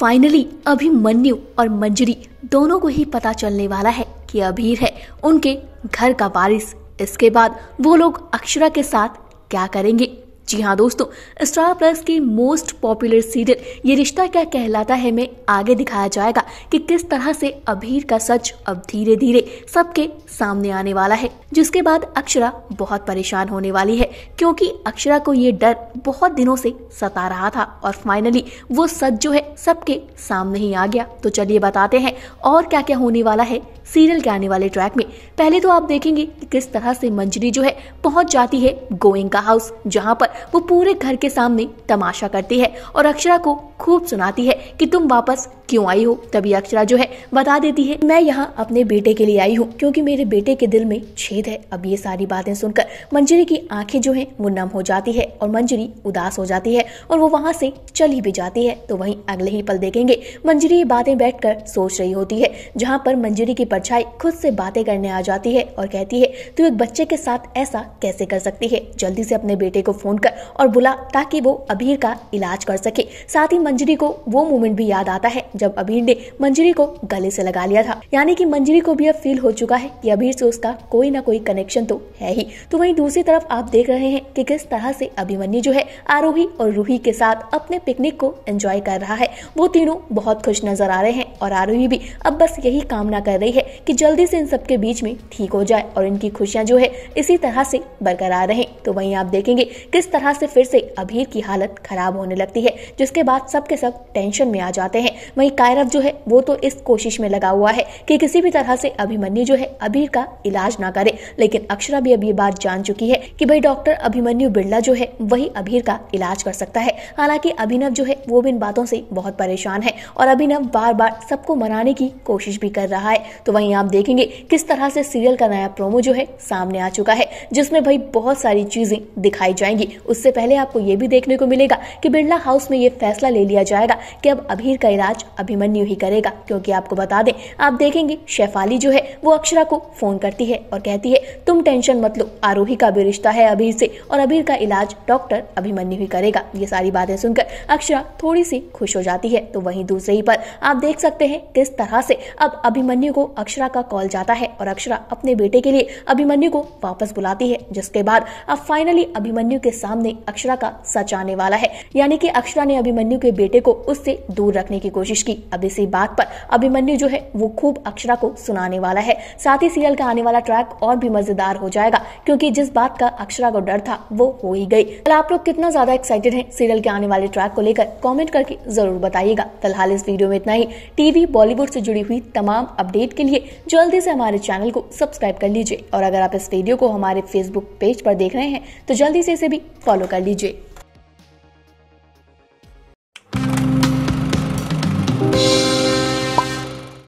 finally अभी मन्यु और मंजरी दोनों को ही पता चलने वाला है कि अभीर है उनके घर का वारिस इसके बाद वो लोग अक्षरा के साथ क्या करेंगे जी हाँ दोस्तों स्टार प्लस की most popular serial Yeh Rishta क्या कहलाता है में आगे दिखाया जाएगा कि किस तरह से अभीर का सच अब धीरे धीरे सबके सामने आने वाला है जिसके बाद अक्षरा बहुत परेशान होने वाली है क्योंकि अक्षरा को ये डर बहुत दिनों से सता रहा था और फाइनली वो सच जो है सबके सामने ही आ गया तो चलिए बताते हैं और क्या क्या होने वाला है सीरियल के आने वाले ट्रैक में पहले तो आप देखेंगे कि किस तरह से मंजरी जो है पहुंच जाती है गोइंग का हाउस जहां पर वो पूरे घर के सामने तमाशा करती है और अक्षरा को खूब सुनाती है कि तुम वापस क्यों आई हो तभी अक्षरा जो है बता देती है मैं यहाँ अपने बेटे के लिए आई हूँ क्योंकि मेरे बेटे के दिल में छेद है अब ये सारी बातें सुनकर मंजरी की आंखें जो है वो नम हो जाती है और मंजरी उदास हो जाती है और वो वहाँ से चली भी जाती है तो वहीं अगले ही पल देखेंगे मंजरी ये बातें कर सोच रही होती है जहाँ पर मंजरी की परछाई खुद से बातें करने आ जाती है और कहती है तू एक बच्चे के साथ ऐसा कैसे कर सकती है जल्दी से अपने बेटे को फोन कर और बुला ताकि वो अबीर का इलाज कर सके साथ ही मंजरी को वो मोमेंट भी याद आता है जब अबीर ने मंजरी को गले से लगा लिया था यानी कि मंजरी को भी अब फील हो चुका है कि अबीर से उसका कोई ना कोई कनेक्शन तो है ही तो वहीं दूसरी तरफ आप देख रहे हैं कि किस तरह से अभिमन्यु जो है आरोही और रूही के साथ अपने पिकनिक को एंजॉय कर रहा है वो तीनों बहुत खुश नजर आ रहे हैं और आरोही भी अब बस यही कामना कर रही है की जल्दी से इन सबके बीच में ठीक हो जाए और इनकी खुशियाँ जो है इसी तरह से बरकरार रहे तो वही आप देखेंगे किस तरह से फिर से अबीर की हालत खराब होने लगती है जिसके बाद सब सब के सब टेंशन में आ जाते हैं वही कायरव जो है वो तो इस कोशिश में लगा हुआ है कि किसी भी तरह से अभिमन्यु जो है अबीर का इलाज ना करे लेकिन अक्षरा भी अब ये बात जान चुकी है कि भाई डॉक्टर अभिमन्यु बिरला जो है वही अभीर का इलाज कर सकता है हालांकि अभिनव जो है वो भी इन बातों से बहुत परेशान है और अभिनव बार बार सबको मनाने की कोशिश भी कर रहा है तो वही आप देखेंगे किस तरह से सीरियल का नया प्रोमो जो है सामने आ चुका है जिसमें भाई बहुत सारी चीजें दिखाई जाएंगी उससे पहले आपको ये भी देखने को मिलेगा की बिरला हाउस में ये फैसला ले लिया जाएगा कि अब अभीर का इलाज अभिमन्यु ही करेगा क्योंकि आपको बता दें आप देखेंगे शेफाली जो है वो अक्षरा को फोन करती है और कहती है तुम टेंशन मत लो आरोही का भी रिश्ता है अभीर से और अभीर का इलाज डॉक्टर अभिमन्यु ही करेगा ये सारी बातें सुनकर अक्षरा थोड़ी सी खुश हो जाती है तो वही दूसरे ही पर आप देख सकते हैं किस तरह से अब अभिमन्यु को अक्षरा का कॉल जाता है और अक्षरा अपने बेटे के लिए अभिमन्यु को वापस बुलाती है जिसके बाद अब फाइनली अभिमन्यु के सामने अक्षरा का सच आने वाला है यानी कि अक्षरा ने अभिमन्यु के बेटे को उससे दूर रखने की कोशिश की अब इसी बात पर अभिमन्यु जो है वो खूब अक्षरा को सुनाने वाला है साथ ही सीरियल का आने वाला ट्रैक और भी मजेदार हो जाएगा क्योंकि जिस बात का अक्षरा को डर था वो हो ही गई कल आप लोग कितना ज्यादा एक्साइटेड है सीरियल के आने वाले ट्रैक को लेकर कॉमेंट करके जरूर बताइएगा फिलहाल इस वीडियो में इतना ही टीवी बॉलीवुड से जुड़ी हुई तमाम अपडेट के लिए जल्दी से हमारे चैनल को सब्सक्राइब कर लीजिए और अगर आप इस वीडियो को हमारे फेसबुक पेज पर देख रहे हैं तो जल्दी से इसे भी फॉलो कर लीजिए